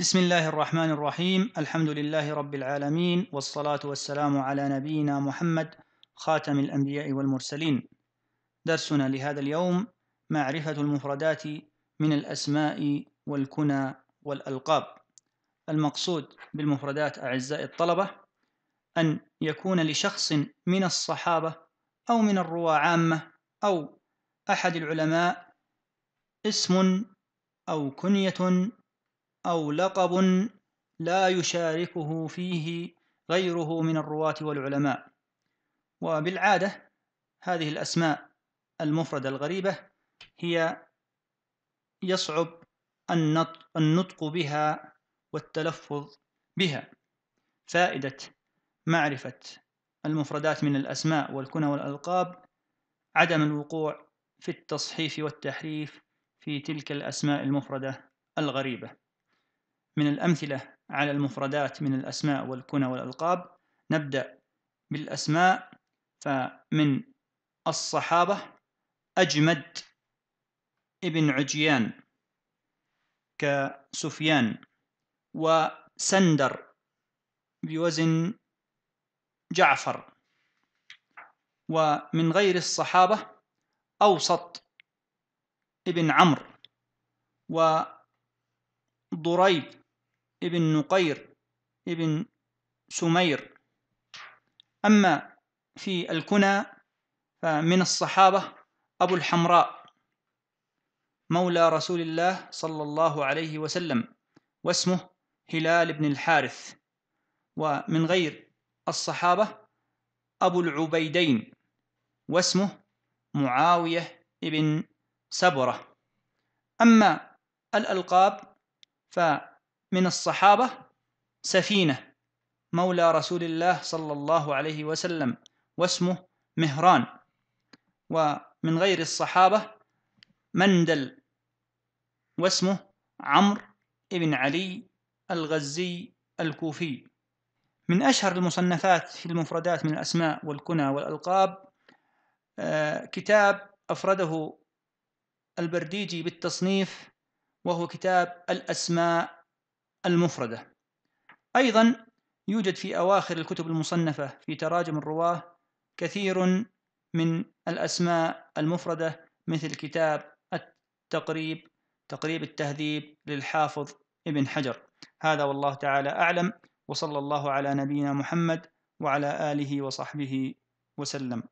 بسم الله الرحمن الرحيم الحمد لله رب العالمين والصلاة والسلام على نبينا محمد خاتم الأنبياء والمرسلين درسنا لهذا اليوم معرفة المفردات من الأسماء والكنى والألقاب المقصود بالمفردات أعزائي الطلبة أن يكون لشخص من الصحابة أو من الرواة عامة أو أحد العلماء اسم أو كنية أو لقب لا يشاركه فيه غيره من الرواة والعلماء وبالعادة هذه الأسماء المفردة الغريبة هي يصعب النطق بها والتلفظ بها فائدة معرفة المفردات من الأسماء والكنى والألقاب عدم الوقوع في التصحيف والتحريف في تلك الأسماء المفردة الغريبة من الأمثلة على المفردات من الأسماء والكنى والألقاب نبدأ بالأسماء فمن الصحابة أجمد ابن عجيان كسفيان وسندر بوزن جعفر ومن غير الصحابة أوسط ابن عمرو وضريب ابن نقير ابن سمير أما في الكنى فمن الصحابة أبو الحمراء مولى رسول الله صلى الله عليه وسلم واسمه هلال بن الحارث ومن غير الصحابة أبو العبيدين واسمه معاوية بن سبرة أما الألقاب ف من الصحابة سفينة مولى رسول الله صلى الله عليه وسلم واسمه مهران ومن غير الصحابة مندل واسمه عمرو بن علي الغزي الكوفي من أشهر المصنفات في المفردات من الأسماء والكنى والألقاب آه، كتاب أفرده البرديجي بالتصنيف وهو كتاب الأسماء المفردة أيضا يوجد في أواخر الكتب المصنفة في تراجم الرواة كثير من الأسماء المفردة مثل كتاب التقريب تقريب التهذيب للحافظ ابن حجر هذا والله تعالى أعلم وصلى الله على نبينا محمد وعلى آله وصحبه وسلم